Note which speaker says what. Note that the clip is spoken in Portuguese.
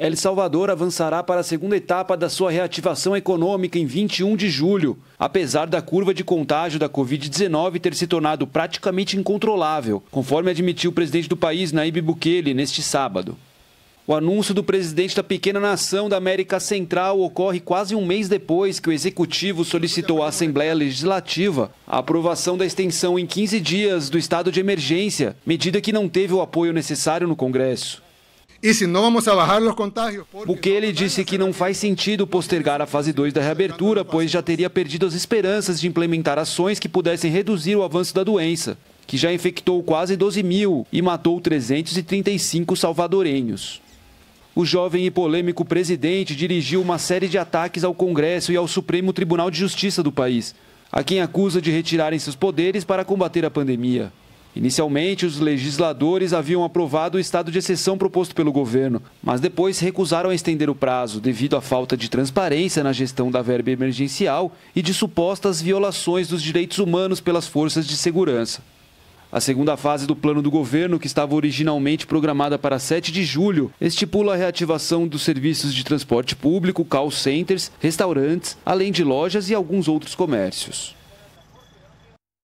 Speaker 1: El Salvador avançará para a segunda etapa da sua reativação econômica em 21 de julho, apesar da curva de contágio da Covid-19 ter se tornado praticamente incontrolável, conforme admitiu o presidente do país, Nayib Bukele, neste sábado. O anúncio do presidente da pequena nação da América Central ocorre quase um mês depois que o executivo solicitou à Assembleia Legislativa a aprovação da extensão em 15 dias do estado de emergência, medida que não teve o apoio necessário no Congresso. E se não vamos abaixar os contágios. Bukele disse que não faz sentido postergar a fase 2 da reabertura, pois já teria perdido as esperanças de implementar ações que pudessem reduzir o avanço da doença, que já infectou quase 12 mil e matou 335 salvadorenhos. O jovem e polêmico presidente dirigiu uma série de ataques ao Congresso e ao Supremo Tribunal de Justiça do país, a quem acusa de retirarem seus poderes para combater a pandemia. Inicialmente, os legisladores haviam aprovado o estado de exceção proposto pelo governo, mas depois recusaram a estender o prazo devido à falta de transparência na gestão da verba emergencial e de supostas violações dos direitos humanos pelas forças de segurança. A segunda fase do plano do governo, que estava originalmente programada para 7 de julho, estipula a reativação dos serviços de transporte público, call centers, restaurantes, além de lojas e alguns outros comércios.